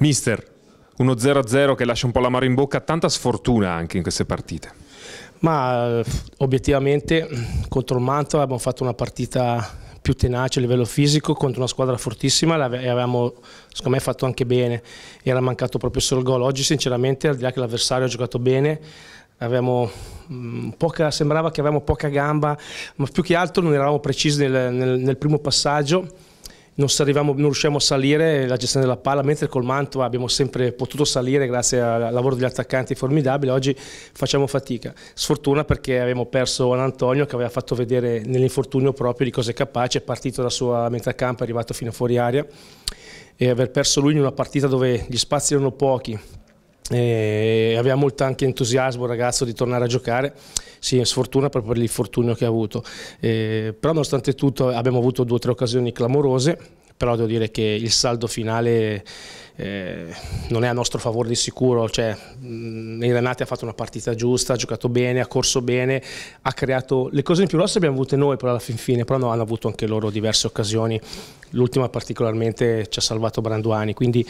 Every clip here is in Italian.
Mister, uno 0-0 che lascia un po' l'amaro in bocca, tanta sfortuna anche in queste partite. Ma obiettivamente contro il Mantova abbiamo fatto una partita più tenace a livello fisico contro una squadra fortissima e avevamo secondo me fatto anche bene era mancato proprio solo il gol oggi sinceramente al di là che l'avversario ha giocato bene avevamo mm, poca, sembrava che avevamo poca gamba ma più che altro non eravamo precisi nel, nel, nel primo passaggio non, non, riusciamo a salire la gestione della palla, mentre col Mantova abbiamo sempre potuto salire grazie al lavoro degli attaccanti formidabile, oggi facciamo fatica. Sfortuna perché abbiamo perso Antonio che aveva fatto vedere nell'infortunio proprio di cosa è capace, è partito dalla sua metacampo, è arrivato fino a fuori aria e aver perso lui in una partita dove gli spazi erano pochi e eh, aveva molto anche entusiasmo il ragazzo di tornare a giocare sì, sfortuna proprio per l'infortunio che ha avuto. Eh, però nonostante tutto abbiamo avuto due o tre occasioni clamorose, però devo dire che il saldo finale eh, non è a nostro favore di sicuro, cioè mm, Renati ha fatto una partita giusta, ha giocato bene, ha corso bene, ha creato le cose più grosse abbiamo avute noi però alla fin fine, però no, hanno avuto anche loro diverse occasioni, l'ultima particolarmente ci ha salvato Branduani, quindi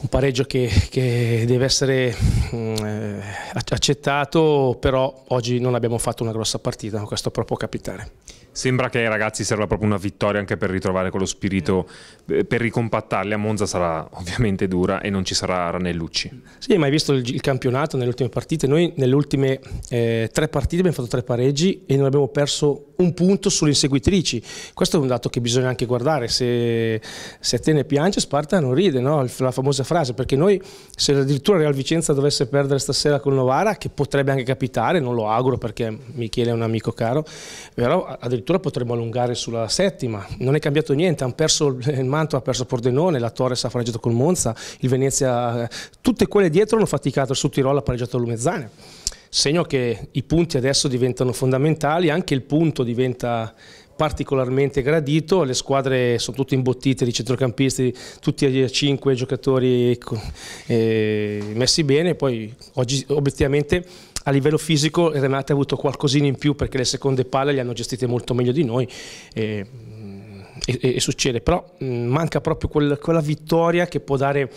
un pareggio che, che deve essere mm, eh, accettato, però oggi non abbiamo fatto una grossa partita, questo proprio capitare. Sembra che ai ragazzi serva proprio una vittoria anche per ritrovare quello spirito, eh, per ricompattarli. A Monza sarà ovviamente dura e non ci sarà Ranellucci. Sì, ma hai visto il, campionato nelle ultime partite? Noi nelle ultime eh, tre partite abbiamo fatto tre pareggi e non abbiamo perso un punto sulle inseguitrici. Questo è un dato che bisogna anche guardare. Se, se te piange, Sparta non ride, no? la famosa frase, perché noi se addirittura Real Vicenza dovesse perdere stasera col Novara, che potrebbe anche capitare, non lo auguro perché Michele è un amico caro, però addirittura potremmo allungare sulla settima, non è cambiato niente, hanno perso il Manto, ha perso Pordenone, la Torres ha pareggiato col Monza, il Venezia, tutte quelle dietro hanno faticato, su Tirol ha pareggiato Lumezzane. Segno che i punti adesso diventano fondamentali, anche il punto diventa particolarmente gradito, le squadre sono tutte imbottite di centrocampisti, tutti a 5 giocatori eh, messi bene, poi oggi obiettivamente a livello fisico Renate ha avuto qualcosina in più perché le seconde palle le hanno gestite molto meglio di noi. Eh, e, e, e succede, però mm, manca proprio quel, quella vittoria che può dare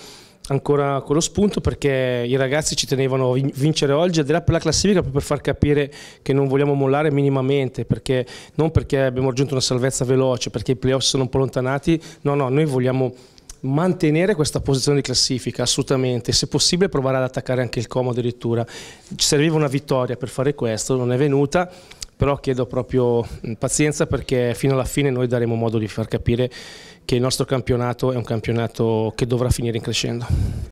ancora con lo spunto perché i ragazzi ci tenevano a vincere oggi al di là per la classifica proprio per far capire che non vogliamo mollare minimamente perché, non perché abbiamo raggiunto una salvezza veloce perché i playoff sono un po' lontanati no no noi vogliamo mantenere questa posizione di classifica assolutamente, se possibile provare ad attaccare anche il Como addirittura. Ci serviva una vittoria per fare questo, non è venuta, però chiedo proprio pazienza perché fino alla fine noi daremo modo di far capire che il nostro campionato è un campionato che dovrà finire in crescendo.